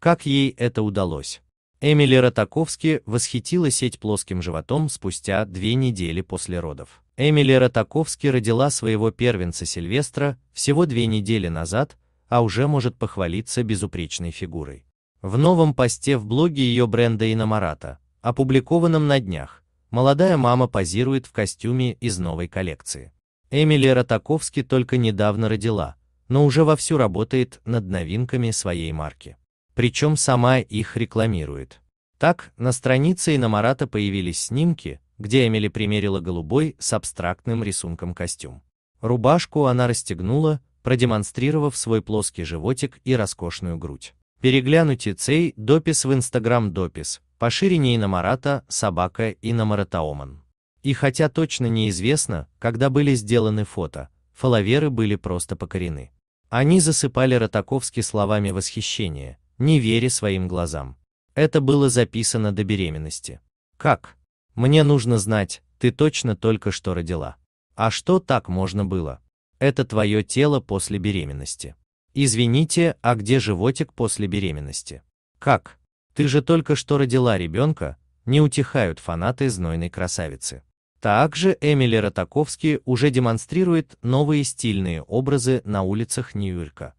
Как ей это удалось? Эмили Ротаковски восхитила сеть плоским животом спустя две недели после родов. Эмили Ротаковски родила своего первенца Сильвестра всего две недели назад, а уже может похвалиться безупречной фигурой. В новом посте в блоге ее бренда Иномарата, опубликованном на днях, молодая мама позирует в костюме из новой коллекции. Эмили Ротаковски только недавно родила, но уже вовсю работает над новинками своей марки причем сама их рекламирует. Так, на странице Иномарата появились снимки, где Эмили примерила голубой с абстрактным рисунком костюм. Рубашку она расстегнула, продемонстрировав свой плоский животик и роскошную грудь. Перегляните цей допис в Инстаграм допис, по ширине Иномарата, собака Иномаратаоман. И хотя точно неизвестно, когда были сделаны фото, фоловеры были просто покорены. Они засыпали Ротаковски словами восхищения, не веря своим глазам. Это было записано до беременности. Как? Мне нужно знать, ты точно только что родила. А что так можно было? Это твое тело после беременности. Извините, а где животик после беременности? Как? Ты же только что родила ребенка, не утихают фанаты знойной красавицы. Также Эмили Ротаковский уже демонстрирует новые стильные образы на улицах Нью-Йорка.